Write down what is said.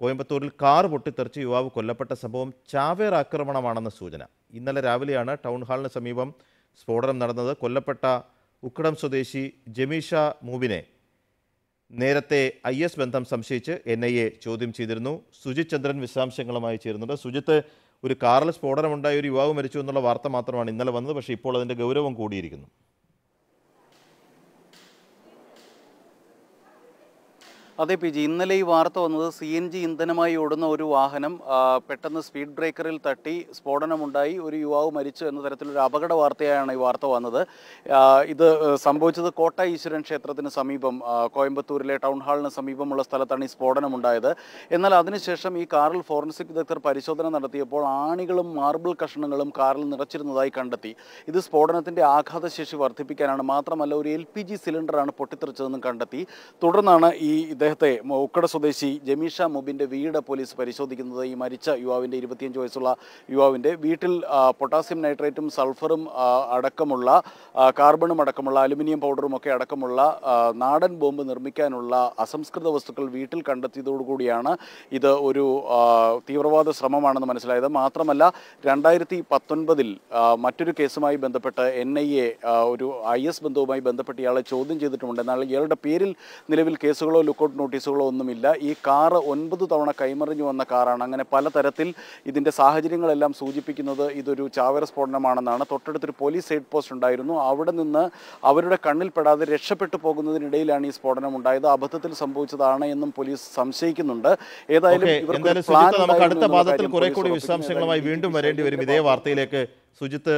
കോയമ്പത്തൂരിൽ കാർ പൊട്ടിത്തെറിച്ച് യുവാവ് കൊല്ലപ്പെട്ട സംഭവം ചാവേർ ആക്രമണമാണെന്ന് സൂചന ഇന്നലെ രാവിലെയാണ് ടൗൺ ഹാളിന് സമീപം സ്ഫോടനം നടന്നത് കൊല്ലപ്പെട്ട ഉക്കടം സ്വദേശി ജമീഷ മൂബിനെ നേരത്തെ ഐ എസ് ബന്ധം സംശയിച്ച് എൻ ഐ എ ചോദ്യം ചെയ്തിരുന്നു സുജിത് ചന്ദ്രൻ വിശദാംശങ്ങളുമായി ചേരുന്നുണ്ട് സുജിത്ത് ഒരു കാറിൽ സ്ഫോടനമുണ്ടായ ഒരു യുവാവ് മരിച്ചു എന്നുള്ള വാർത്ത മാത്രമാണ് ഇന്നലെ വന്നത് പക്ഷേ ഇപ്പോൾ അതിൻ്റെ ഗൗരവം കൂടിയിരിക്കുന്നു അതെ പി ജി ഇന്നലെ ഈ വാർത്ത വന്നത് സി എൻ ജി ഇന്ധനമായി ഓടുന്ന ഒരു വാഹനം പെട്ടെന്ന് സ്പീഡ് ബ്രേക്കറിൽ തട്ടി സ്ഫോടനമുണ്ടായി ഒരു യുവാവ് മരിച്ചു എന്ന തരത്തിലൊരു അപകട വാർത്തയാണ് ഈ വാർത്ത വന്നത് ഇത് സംഭവിച്ചത് കോട്ട ഈശ്വരൻ ക്ഷേത്രത്തിന് സമീപം കോയമ്പത്തൂരിലെ ടൗൺ ഹാളിന് സമീപമുള്ള സ്ഥലത്താണ് ഈ സ്ഫോടനമുണ്ടായത് എന്നാൽ അതിനുശേഷം ഈ കാറിൽ ഫോറൻസിക് വിദഗ്ധർ പരിശോധന നടത്തിയപ്പോൾ ആണികളും മാർബിൾ കഷണങ്ങളും കാറിൽ നിറച്ചിരുന്നതായി കണ്ടെത്തി ഇത് സ്ഫോടനത്തിൻ്റെ ആഘാതശേഷി വർദ്ധിപ്പിക്കാനാണ് മാത്രമല്ല ഒരു എൽ പി ജി സിലിണ്ടറാണ് പൊട്ടിത്തെറിച്ചതെന്നും കണ്ടെത്തി തുടർന്നാണ് ഈ ഇത് അദ്ദേഹത്തെ ഉക്കട സ്വദേശി ജമീഷ മുബിൻ്റെ വീട് പോലീസ് പരിശോധിക്കുന്നത് ഈ മരിച്ച യുവാവിൻ്റെ ഇരുപത്തിയഞ്ച് വയസ്സുള്ള യുവാവിൻ്റെ വീട്ടിൽ പൊട്ടാസ്യം നൈട്രേറ്റും സൾഫറും അടക്കമുള്ള കാർബണും അടക്കമുള്ള അലുമിനിയം പൗഡറും ഒക്കെ അടക്കമുള്ള നാടൻ ബോംബ് നിർമ്മിക്കാനുള്ള അസംസ്കൃത വസ്തുക്കൾ വീട്ടിൽ കണ്ടെത്തിയതോടുകൂടിയാണ് ഇത് ഒരു തീവ്രവാദ ശ്രമമാണെന്ന് മനസ്സിലായത് മാത്രമല്ല രണ്ടായിരത്തി പത്തൊൻപതിൽ മറ്റൊരു കേസുമായി ബന്ധപ്പെട്ട് എൻ ഐ എ ഒരു ഐ എസ് ബന്ധവുമായി ബന്ധപ്പെട്ട് ഇയാളെ ചോദ്യം ചെയ്തിട്ടുമുണ്ട് എന്നാൽ ഇയാളുടെ പേരിൽ നിലവിൽ കേസുകളോ ലുക്ക് ഹോൾഔട്ട് നോട്ടീസുകളോ ഒന്നുമില്ല ഈ കാറ് ഒൻപത് തവണ കൈമറിഞ്ഞു വന്ന കാറാണ് അങ്ങനെ പലതരത്തിൽ ഇതിൻ്റെ സാഹചര്യങ്ങളെല്ലാം സൂചിപ്പിക്കുന്നത് ഇതൊരു ചാവേര സ്ഫോടനമാണെന്നാണ് തൊട്ടടുത്തൊരു പോലീസ് ഹെഡ് പോസ്റ്റ് ഉണ്ടായിരുന്നു അവിടെ നിന്ന് അവരുടെ കണ്ണിൽപ്പെടാതെ രക്ഷപ്പെട്ടു പോകുന്നതിനിടയിലാണ് ഈ സ്ഫോടനം ഉണ്ടായത് അബദ്ധത്തിൽ സംഭവിച്ചതാണ് എന്നും പോലീസ് സംശയിക്കുന്നുണ്ട് ഏതായാലും നമുക്ക് അടുത്ത പാദത്തിൽ വിശദാംശങ്ങളുമായി വീണ്ടും വരേണ്ടി വരും ഇതേ വാർത്തയിലേക്ക് സുജിത്ത്